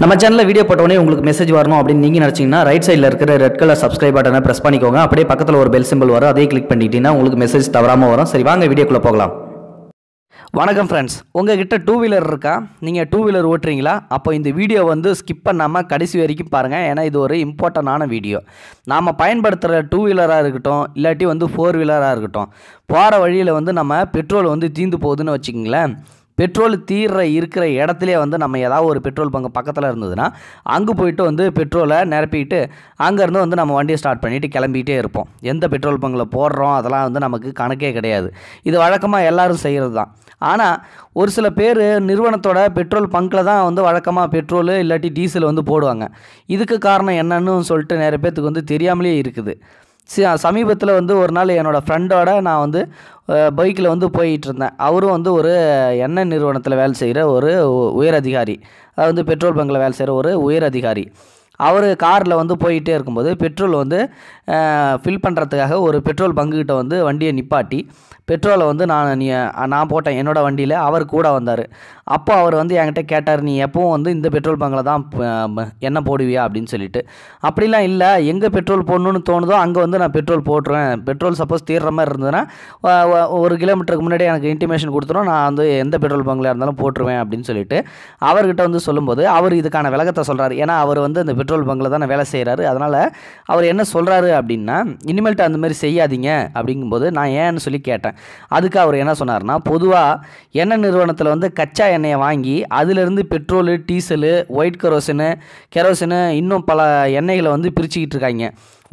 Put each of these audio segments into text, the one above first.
நம்ம சேனலில் வீடியோ போட்டோடனே உங்களுக்கு மெசேஜ் வரணும் அப்படின்னு நீங்கள் நினச்சிங்கன்னா ரைட் சைடில் இருக்கிற ரெட் கலர் சப்ஸ்கிரைப் பட்டனை ப்ரெஸ் பண்ணிக்கோங்க அப்படியே பக்கத்தில் ஒரு பெல் சிம்பிள் வரும் அதே கிளிக் பண்ணிட்டீங்கன்னா உங்களுக்கு மெசேஜ் தவறாமல் வரும் சரி வாங்க வீடியோக்குள்ளே போகலாம் வணக்கம் ஃப்ரெண்ட்ஸ் உங்ககிட்ட டூ வீலர் இருக்கா நீங்கள் டூ வீலர் ஓட்டுறீங்களா அப்போ இந்த வீடியோ வந்து ஸ்கிப் பண்ணாமல் கடைசி வரைக்கும் பாருங்கள் ஏன்னா இது ஒரு இம்பார்ட்டண்டான வீடியோ நாம் பயன்படுத்துகிற டூ வீலராக இருக்கட்டும் இல்லாட்டி வந்து ஃபோர் வீலராக இருக்கட்டும் போகிற வழியில் வந்து நம்ம பெட்ரோல் வந்து தீந்து போகுதுன்னு வச்சுக்கிங்களேன் பெட்ரோல் தீர்ற இருக்கிற இடத்துலே வந்து நம்ம ஏதாவது ஒரு பெட்ரோல் பங்கு பக்கத்தில் இருந்ததுன்னா அங்கே போயிட்டு வந்து பெட்ரோலை நிரப்பிட்டு அங்கேருந்து வந்து நம்ம வண்டியை ஸ்டார்ட் பண்ணிவிட்டு கிளம்பிகிட்டே இருப்போம் எந்த பெட்ரோல் பங்கில் போடுறோம் அதெல்லாம் வந்து நமக்கு கணக்கே கிடையாது இது வழக்கமாக எல்லோரும் செய்கிறது தான் ஆனால் ஒரு சில பேர் நிறுவனத்தோட பெட்ரோல் பங்கில் தான் வந்து வழக்கமாக பெட்ரோல் இல்லாட்டி டீசல் வந்து போடுவாங்க இதுக்கு காரணம் என்னன்னு சொல்லிட்டு நிறைய பேர்த்துக்கு வந்து தெரியாமலே இருக்குது சமீபத்தில் வந்து ஒரு நாள் என்னோடய ஃப்ரெண்டோட நான் வந்து பைக்கில் வந்து போயிட்டுருந்தேன் அவரும் வந்து ஒரு எண்ணெய் நிறுவனத்தில் வேலை செய்கிற ஒரு உயர் அதிகாரி அது வந்து பெட்ரோல் பங்கில் வேலை செய்கிற ஒரு உயர் அதிகாரி அவர் காரில் வந்து போயிட்டே இருக்கும்போது பெட்ரோல் வந்து ஃபில் பண்ணுறதுக்காக ஒரு பெட்ரோல் பங்குக்கிட்ட வந்து வண்டியை நிப்பாட்டி பெட்ரோலை வந்து நான் நீ நான் போட்டேன் என்னோடய வண்டியில் அவர் கூட வந்தார் அப்போ அவர் வந்து என்கிட்ட கேட்டார் நீ எப்பவும் வந்து இந்த பெட்ரோல் பங்கில் தான் என்ன போடுவியா அப்படின்னு சொல்லிட்டு அப்படிலாம் இல்லை எங்கே பெட்ரோல் போடணுன்னு தோணுதோ அங்கே வந்து நான் பெட்ரோல் போட்டுருவேன் பெட்ரோல் சப்போஸ் தீர்ற மாதிரி இருந்ததுன்னா ஒரு கிலோமீட்டருக்கு முன்னாடி எனக்கு இன்டிமேஷன் கொடுத்துரும் நான் வந்து எந்த பெட்ரோல் பங்கில் இருந்தாலும் போட்டுருவேன் அப்படின்னு சொல்லிட்டு அவர்கிட்ட வந்து சொல்லும்போது அவர் இதுக்கான விளக்கத்தை சொல்கிறார் ஏன்னா அவர் வந்து அந்த பெட்ரோல் பங்கில் தான் வேலை செய்கிறாரு அதனால் அவர் என்ன சொல்கிறாரு அப்படின்னா இனிமேல்ட்டு அந்த மாதிரி செய்யாதீங்க அப்படிங்கும்போது நான் ஏன்னு சொல்லி கேட்டேன் அதுக்கு அவர் என்ன சொன்னார்னா பொதுவாக எண்ணெய் நிறுவனத்தில் வந்து கச்சா எண்ணெயை வாங்கி அதிலிருந்து petrol diesel white kerosene kerosene இன்னும் பல எண்ணெய்களை வந்து பிரிச்சுக்கிட்டு இருக்காங்க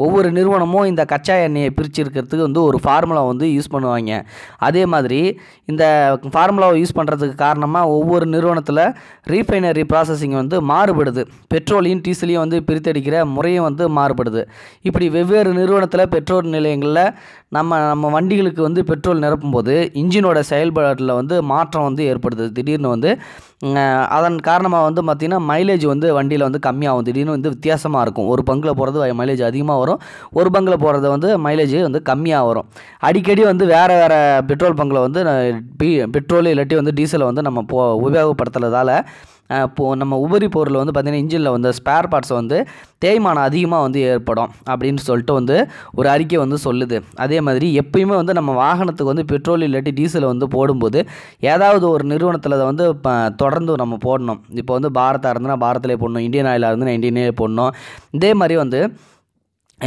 ஒவ்வொரு நிறுவனமும் இந்த கச்சா எண்ணெயை இருக்கிறதுக்கு வந்து ஒரு ஃபார்முலா வந்து யூஸ் பண்ணுவாங்க அதே மாதிரி இந்த ஃபார்முலாவை யூஸ் பண்ணுறதுக்கு காரணமாக ஒவ்வொரு நிறுவனத்தில் ரீஃபைனரி ப்ராசஸிங் வந்து மாறுபடுது பெட்ரோலையும் டீசலையும் வந்து பிரித்தடிக்கிற முறையும் வந்து மாறுபடுது இப்படி வெவ்வேறு நிறுவனத்தில் பெட்ரோல் நிலையங்களில் நம்ம நம்ம வண்டிகளுக்கு வந்து பெட்ரோல் நிரப்பும்போது இன்ஜினோட செயல்பாட்டில் வந்து மாற்றம் வந்து ஏற்படுது திடீர்னு வந்து அதன் காரணமாக வந்து பார்த்திங்கன்னா மைலேஜ் வந்து வண்டியில் வந்து கம்மியாகும் திடீர்னு வந்து வித்தியாசமாக இருக்கும் ஒரு பங்கில் போகிறது மைலேஜ் அதிகமாக வரும் ஒரு பங்கில் போகிறது வந்து மைலேஜ் வந்து கம்மியாக வரும் அடிக்கடி வந்து வேறு வேறு பெட்ரோல் பங்கில் வந்து பெட்ரோல் இல்லாட்டி வந்து டீசலை வந்து நம்ம போ உபயோகப்படுத்துறதால இப்போது நம்ம உபரி பொருள் வந்து பார்த்திங்கன்னா இன்ஜினில் வந்து ஸ்பேர் பார்ட்ஸ் வந்து தேய்மானம் அதிகமாக வந்து ஏற்படும் அப்படின்னு சொல்லிட்டு வந்து ஒரு அறிக்கை வந்து சொல்லுது அதே மாதிரி எப்பயுமே வந்து நம்ம வாகனத்துக்கு வந்து பெட்ரோல் இல்லாட்டி டீசல் வந்து போடும்போது ஏதாவது ஒரு நிறுவனத்தில் அதை வந்து தொடர்ந்து நம்ம போடணும் இப்போ வந்து பாரதாக இருந்ததுன்னா பாரத்திலே போடணும் இந்தியன் ஆயிலாக இருந்ததுன்னா இந்தியனே போடணும் இதே மாதிரி வந்து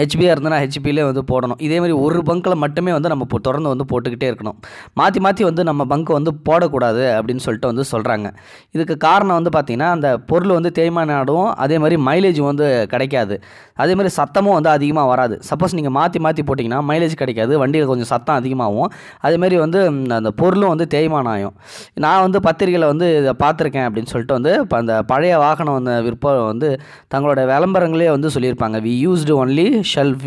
ஹெச்பியாக இருந்ததுன்னா ஹெச்பிலே வந்து போடணும் இதேமாதிரி ஒரு பங்கில் மட்டுமே வந்து நம்ம தொடர்ந்து வந்து போட்டுக்கிட்டே இருக்கணும் மாற்றி மாற்றி வந்து நம்ம பங்கு வந்து போடக்கூடாது அப்படின்னு சொல்லிட்டு வந்து சொல்கிறாங்க இதுக்கு காரணம் வந்து பார்த்திங்கன்னா அந்த பொருள் வந்து தேய்மான ஆடும் அதே மாதிரி மைலேஜ் வந்து கிடைக்காது அதே மாதிரி சத்தமும் வந்து அதிகமாக வராது சப்போஸ் நீங்கள் மாற்றி மாற்றி போட்டிங்கன்னா மைலேஜ் கிடைக்காது வண்டியில் கொஞ்சம் சத்தம் அதிகமாகும் அதேமாரி வந்து அந்த பொருளும் வந்து தேய்மானம் ஆகும் நான் வந்து பத்திரிகையில் வந்து இதை பார்த்துருக்கேன் அப்படின்னு சொல்லிட்டு வந்து அந்த பழைய வாகனம் வந்து விற்ப வந்து தங்களோட விளம்பரங்களே வந்து சொல்லியிருப்பாங்க we used only shelf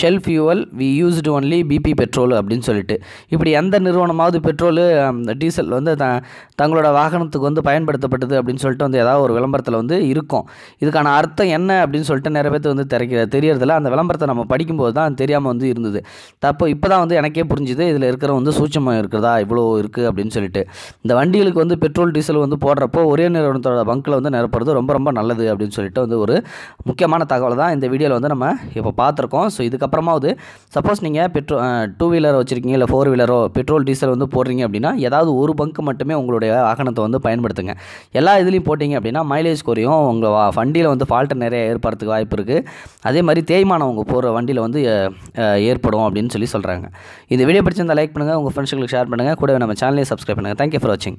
shell fuel we used only BP petrol அப்படின்னு சொல்லிட்டு இப்படி எந்த நிறுவனமாவது பெட்ரோலு டீசல் வந்து த தங்களோட வாகனத்துக்கு வந்து பயன்படுத்தப்பட்டது அப்படின்னு சொல்லிட்டு வந்து ஏதாவது ஒரு விளம்பரத்தில் வந்து இருக்கும் இதுக்கான அர்த்தம் என்ன அப்படின்னு சொல்லிட்டு நிறைய பேர்த்து வந்து தெரிக்க தெரியறதில்ல அந்த விளம்பரத்தை நம்ம படிக்கும்போது தான் தெரியாமல் வந்து இருந்தது தப்போ இப்போ தான் வந்து எனக்கே புரிஞ்சுது இதில் இருக்கிற வந்து சூட்சமாக இருக்கிறதா இவ்வளோ இருக்குது அப்படின்னு சொல்லிட்டு இந்த வண்டிகளுக்கு வந்து பெட்ரோல் டீசல் வந்து போடுறப்போ ஒரே நிறுவனத்தோட பங்கில் வந்து நிரப்புறது ரொம்ப ரொம்ப நல்லது அப்படின்னு சொல்லிட்டு வந்து ஒரு முக்கியமான தகவல் தான் இந்த வீடியோவில் வந்து நம்ம இப்போ இப்போ பார்த்துருக்கோம் ஸோ இதுக்கப்புறமாவது சப்போஸ் நீங்கள் பெட்ரோ டூ வீலர் வச்சுருக்கீங்க இல்லை ஃபோர் வீலரோ பெட்ரோல் டீசல் வந்து போடுறீங்க அப்படின்னா ஏதாவது ஒரு பங்க்கு மட்டுமே உங்களுடைய வாகனத்தை வந்து பயன்படுத்துங்க எல்லா இதுலேயும் போட்டிங்க அப்படின்னா மைலேஜ் குறையும் உங்கள் வண்டியில் வந்து ஃபால்ட்டு நிறைய ஏற்படுறதுக்கு வாய்ப்பு இருக்குது அதே மாதிரி தேய்மானம் உங்கள் போகிற வண்டியில் வந்து ஏற்படும் அப்படின்னு சொல்லி சொல்கிறாங்க இந்த வீடியோ பிடிச்சிருந்தால் லைக் பண்ணுங்கள் உங்கள் ஃப்ரெண்ட்ஸுங்களுக்கு ஷேர் பண்ணுங்கள் கூடவே நம்ம சேனலையும் சப்ஸ்கிரைப் பண்ணுங்கள் தேங்க்யூ ஃபார் வாட்சிங்